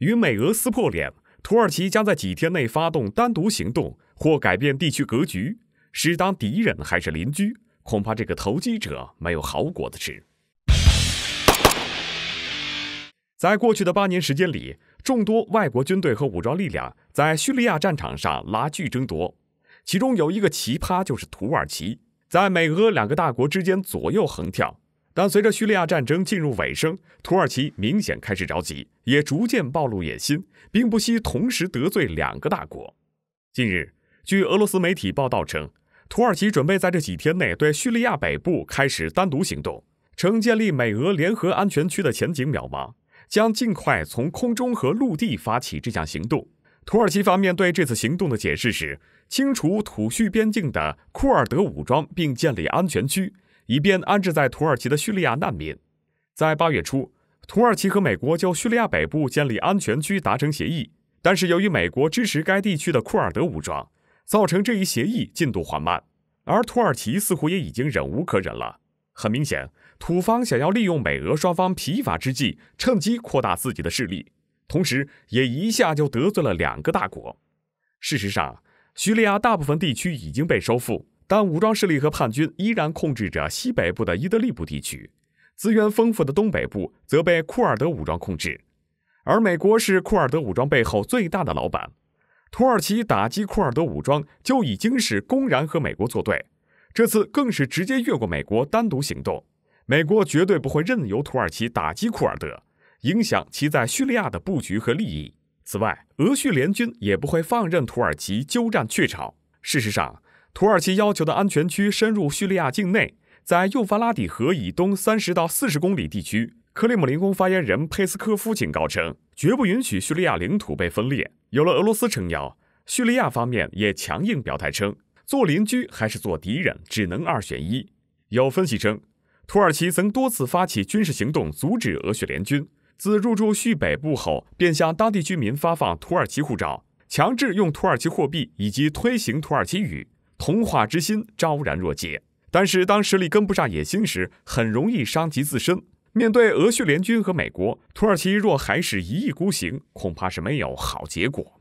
与美俄撕破脸，土耳其将在几天内发动单独行动，或改变地区格局。是当敌人还是邻居？恐怕这个投机者没有好果子吃。在过去的八年时间里，众多外国军队和武装力量在叙利亚战场上拉锯争夺，其中有一个奇葩，就是土耳其，在美俄两个大国之间左右横跳。但随着叙利亚战争进入尾声，土耳其明显开始着急，也逐渐暴露野心，并不惜同时得罪两个大国。近日，据俄罗斯媒体报道称，土耳其准备在这几天内对叙利亚北部开始单独行动，称建立美俄联合安全区的前景渺茫，将尽快从空中和陆地发起这项行动。土耳其方面对这次行动的解释是：清除土叙边境的库尔德武装，并建立安全区。以便安置在土耳其的叙利亚难民。在八月初，土耳其和美国就叙利亚北部建立安全区达成协议，但是由于美国支持该地区的库尔德武装，造成这一协议进度缓慢。而土耳其似乎也已经忍无可忍了。很明显，土方想要利用美俄双方疲乏之际，趁机扩大自己的势力，同时也一下就得罪了两个大国。事实上，叙利亚大部分地区已经被收复。但武装势力和叛军依然控制着西北部的伊德利卜地区，资源丰富的东北部则被库尔德武装控制，而美国是库尔德武装背后最大的老板。土耳其打击库尔德武装就已经是公然和美国作对，这次更是直接越过美国单独行动。美国绝对不会任由土耳其打击库尔德，影响其在叙利亚的布局和利益。此外，俄叙联军也不会放任土耳其鸠占鹊巢。事实上。土耳其要求的安全区深入叙利亚境内，在幼发拉底河以东三十到四十公里地区，克里姆林宫发言人佩斯科夫警告称，绝不允许叙利亚领土被分裂。有了俄罗斯撑腰，叙利亚方面也强硬表态称，做邻居还是做敌人，只能二选一。有分析称，土耳其曾多次发起军事行动阻止俄叙联军自入驻叙北部后，便向当地居民发放土耳其护照，强制用土耳其货币以及推行土耳其语。童话之心昭然若揭，但是当实力跟不上野心时，很容易伤及自身。面对俄叙联军和美国，土耳其若还是一意孤行，恐怕是没有好结果。